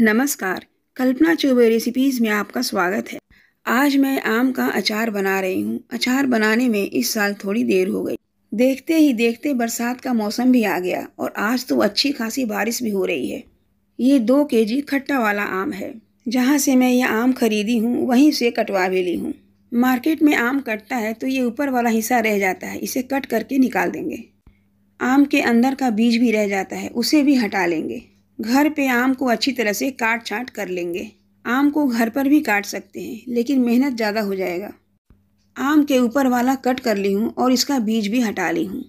नमस्कार कल्पना चौबे रेसिपीज़ में आपका स्वागत है आज मैं आम का अचार बना रही हूँ अचार बनाने में इस साल थोड़ी देर हो गई देखते ही देखते बरसात का मौसम भी आ गया और आज तो अच्छी खासी बारिश भी हो रही है ये दो के जी खट्टा वाला आम है जहाँ से मैं ये आम खरीदी हूँ वहीं से कटवा भी ली हूँ मार्केट में आम कटता है तो ये ऊपर वाला हिस्सा रह जाता है इसे कट करके निकाल देंगे आम के अंदर का बीज भी रह जाता है उसे भी हटा लेंगे घर पे आम को अच्छी तरह से काट छाट कर लेंगे आम को घर पर भी काट सकते हैं लेकिन मेहनत ज़्यादा हो जाएगा आम के ऊपर वाला कट कर ली हूँ और इसका बीज भी हटा ली हूँ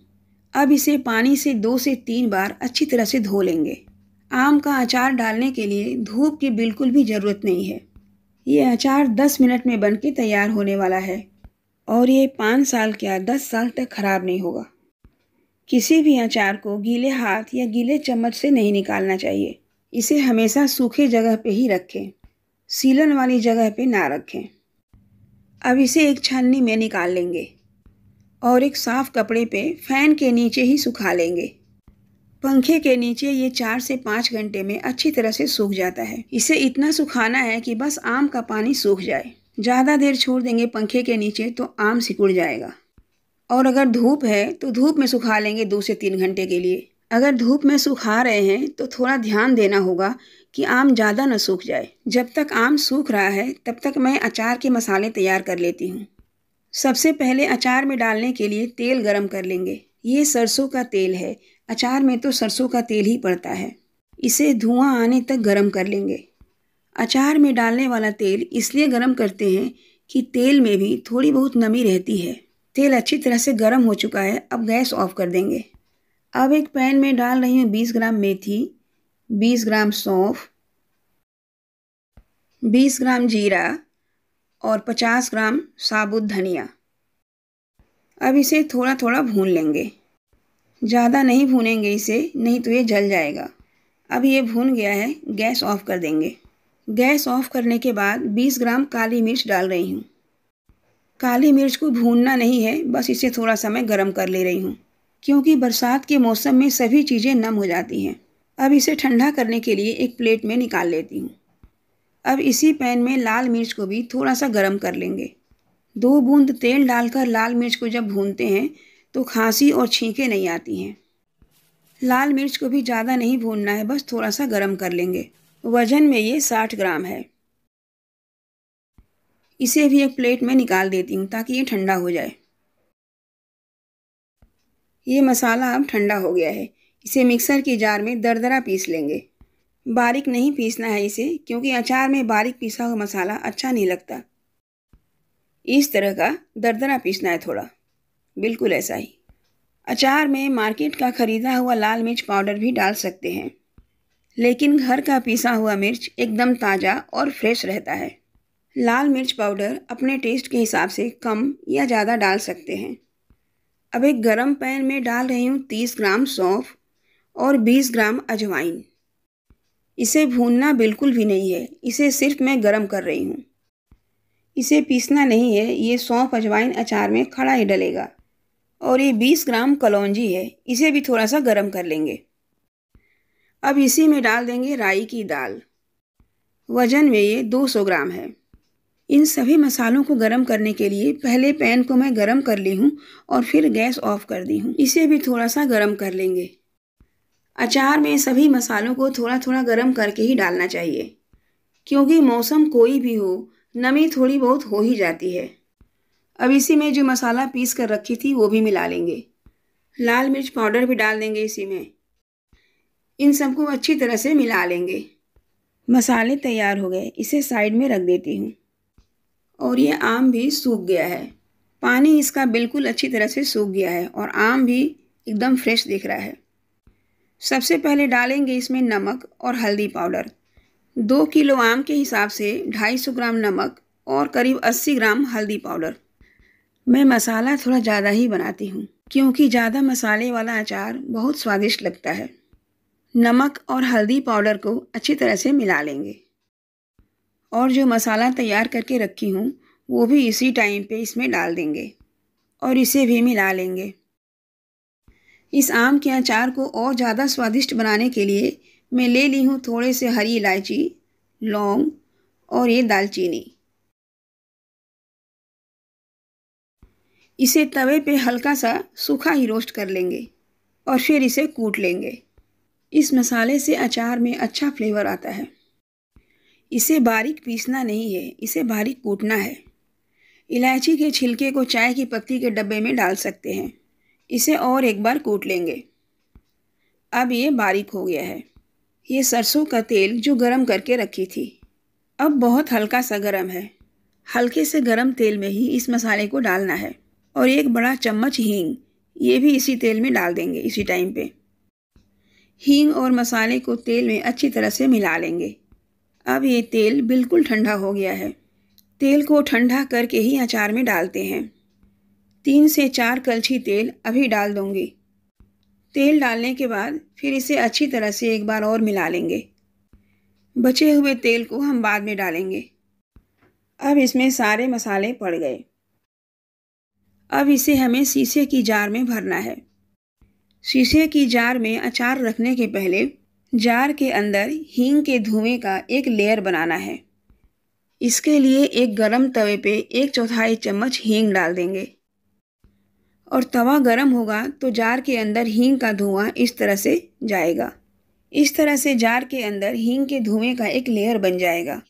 अब इसे पानी से दो से तीन बार अच्छी तरह से धो लेंगे आम का अचार डालने के लिए धूप की बिल्कुल भी ज़रूरत नहीं है ये अचार दस मिनट में बन के तैयार होने वाला है और ये पाँच साल क्या दस साल तक ख़राब नहीं होगा किसी भी अचार को गीले हाथ या गीले चम्मच से नहीं निकालना चाहिए इसे हमेशा सूखे जगह पे ही रखें सीलन वाली जगह पे ना रखें अब इसे एक छन्नी में निकाल लेंगे और एक साफ कपड़े पे फैन के नीचे ही सुखा लेंगे पंखे के नीचे ये चार से पाँच घंटे में अच्छी तरह से सूख जाता है इसे इतना सुखाना है कि बस आम का पानी सूख जाए ज़्यादा देर छोड़ देंगे पंखे के नीचे तो आम सिकुड़ जाएगा और अगर धूप है तो धूप में सुखा लेंगे दो से तीन घंटे के लिए अगर धूप में सूखा रहे हैं तो थोड़ा ध्यान देना होगा कि आम ज़्यादा न सूख जाए जब तक आम सूख रहा है तब तक मैं अचार के मसाले तैयार कर लेती हूँ सबसे पहले अचार में डालने के लिए तेल गरम कर लेंगे ये सरसों का तेल है अचार में तो सरसों का तेल ही पड़ता है इसे धुआं आने तक गरम कर लेंगे अचार में डालने वाला तेल इसलिए गरम करते हैं कि तेल में भी थोड़ी बहुत नमी रहती है तेल अच्छी तरह से गर्म हो चुका है अब गैस ऑफ कर देंगे अब एक पैन में डाल रही हूँ बीस ग्राम मेथी बीस ग्राम सौंफ बीस ग्राम जीरा और पचास ग्राम साबुत धनिया अब इसे थोड़ा थोड़ा भून लेंगे ज़्यादा नहीं भूनेंगे इसे नहीं तो ये जल जाएगा अब ये भून गया है गैस ऑफ कर देंगे गैस ऑफ करने के बाद 20 ग्राम काली मिर्च डाल रही हूँ काली मिर्च को भूनना नहीं है बस इसे थोड़ा सा मैं गर्म कर ले रही हूँ क्योंकि बरसात के मौसम में सभी चीज़ें नम हो जाती हैं अब इसे ठंडा करने के लिए एक प्लेट में निकाल लेती हूँ अब इसी पैन में लाल मिर्च को भी थोड़ा सा गर्म कर लेंगे दो बूंद तेल डालकर लाल मिर्च को जब भूनते हैं तो खांसी और छींके नहीं आती हैं लाल मिर्च को भी ज़्यादा नहीं भूनना है बस थोड़ा सा गर्म कर लेंगे वज़न में ये साठ ग्राम है इसे भी एक प्लेट में निकाल देती हूँ ताकि ये ठंडा हो जाए ये मसाला अब ठंडा हो गया है इसे मिक्सर के जार में दरदरा पीस लेंगे बारीक नहीं पीसना है इसे क्योंकि अचार में बारीक पीसा हुआ मसाला अच्छा नहीं लगता इस तरह का दरदरा पीसना है थोड़ा बिल्कुल ऐसा ही अचार में मार्केट का ख़रीदा हुआ लाल मिर्च पाउडर भी डाल सकते हैं लेकिन घर का पीसा हुआ मिर्च एकदम ताज़ा और फ्रेश रहता है लाल मिर्च पाउडर अपने टेस्ट के हिसाब से कम या ज़्यादा डाल सकते हैं अब एक गरम पैन में डाल रही हूँ तीस ग्राम सौंफ और बीस ग्राम अजवाइन इसे भूनना बिल्कुल भी नहीं है इसे सिर्फ मैं गरम कर रही हूँ इसे पीसना नहीं है ये सौंफ अजवाइन अचार में खड़ा ही डलेगा और ये बीस ग्राम कलौजी है इसे भी थोड़ा सा गर्म कर लेंगे अब इसी में डाल देंगे राई की दाल वज़न में ये दो सौ ग्राम है इन सभी मसालों को गर्म करने के लिए पहले पैन को मैं गर्म कर ली हूँ और फिर गैस ऑफ कर दी हूँ इसे भी थोड़ा सा गर्म कर लेंगे अचार में सभी मसालों को थोड़ा थोड़ा गर्म करके ही डालना चाहिए क्योंकि मौसम कोई भी हो नमी थोड़ी बहुत हो ही जाती है अब इसी में जो मसाला पीस कर रखी थी वो भी मिला लेंगे लाल मिर्च पाउडर भी डाल देंगे इसी में इन सबको अच्छी तरह से मिला लेंगे मसाले तैयार हो गए इसे साइड में रख देती हूँ और ये आम भी सूख गया है पानी इसका बिल्कुल अच्छी तरह से सूख गया है और आम भी एकदम फ्रेश दिख रहा है सबसे पहले डालेंगे इसमें नमक और हल्दी पाउडर दो किलो आम के हिसाब से ढाई सौ ग्राम नमक और करीब अस्सी ग्राम हल्दी पाउडर मैं मसाला थोड़ा ज़्यादा ही बनाती हूँ क्योंकि ज़्यादा मसाले वाला अचार बहुत स्वादिष्ट लगता है नमक और हल्दी पाउडर को अच्छी तरह से मिला लेंगे और जो मसाला तैयार करके रखी हूँ वो भी इसी टाइम पे इसमें डाल देंगे और इसे भी मिला लेंगे इस आम के अचार को और ज़्यादा स्वादिष्ट बनाने के लिए मैं ले ली हूँ थोड़े से हरी इलायची लौंग और ये दालचीनी इसे तवे पे हल्का सा सूखा ही रोस्ट कर लेंगे और फिर इसे कूट लेंगे इस मसाले से अचार में अच्छा फ्लेवर आता है इसे बारीक पीसना नहीं है इसे बारीक कूटना है इलायची के छिलके को चाय की पत्ती के डब्बे में डाल सकते हैं इसे और एक बार कूट लेंगे अब ये बारीक हो गया है ये सरसों का तेल जो गरम करके रखी थी अब बहुत हल्का सा गरम है हल्के से गरम तेल में ही इस मसाले को डालना है और एक बड़ा चम्मच हींग ये भी इसी तेल में डाल देंगे इसी टाइम पे हींग और मसाले को तेल में अच्छी तरह से मिला लेंगे अब ये तेल बिल्कुल ठंडा हो गया है तेल को ठंडा करके ही अचार में डालते हैं तीन से चार कलछी तेल अभी डाल दूंगी तेल डालने के बाद फिर इसे अच्छी तरह से एक बार और मिला लेंगे बचे हुए तेल को हम बाद में डालेंगे अब इसमें सारे मसाले पड़ गए अब इसे हमें शीशे की जार में भरना है शीशे की जार में अचार रखने के पहले जार के अंदर हींग के धुएं का एक लेयर बनाना है इसके लिए एक गरम तवे पे एक चौथाई चम्मच हींग डाल देंगे और तवा गरम होगा तो जार के अंदर हींग का धुआं इस तरह से जाएगा इस तरह से जार के अंदर हींग के धुएं का एक लेयर बन जाएगा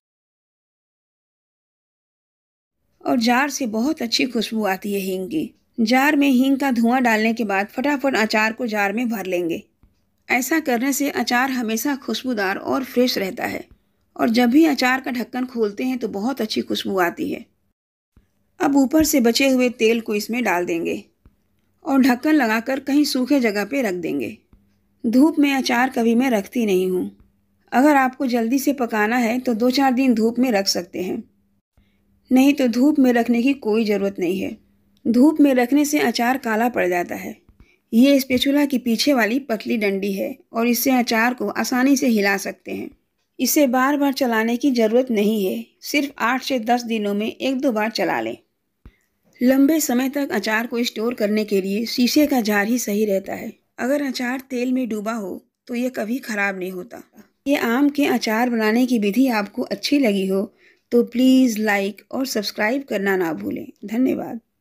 और जार से बहुत अच्छी खुशबू आती है हींग की जार में हींग का धुआं डालने के बाद फटाफट अचार को जार में भर लेंगे ऐसा करने से अचार हमेशा खुशबूदार और फ्रेश रहता है और जब भी अचार का ढक्कन खोलते हैं तो बहुत अच्छी खुशबू आती है अब ऊपर से बचे हुए तेल को इसमें डाल देंगे और ढक्कन लगाकर कहीं सूखे जगह पे रख देंगे धूप में अचार कभी मैं रखती नहीं हूँ अगर आपको जल्दी से पकाना है तो दो चार दिन धूप में रख सकते हैं नहीं तो धूप में रखने की कोई ज़रूरत नहीं है धूप में रखने से अचार काला पड़ जाता है ये स्पेचुला की पीछे वाली पतली डंडी है और इससे अचार को आसानी से हिला सकते हैं इसे बार बार चलाने की ज़रूरत नहीं है सिर्फ आठ से दस दिनों में एक दो बार चला लें लंबे समय तक अचार को स्टोर करने के लिए शीशे का जार ही सही रहता है अगर अचार तेल में डूबा हो तो ये कभी ख़राब नहीं होता ये आम के अचार बनाने की विधि आपको अच्छी लगी हो तो प्लीज़ लाइक और सब्सक्राइब करना ना भूलें धन्यवाद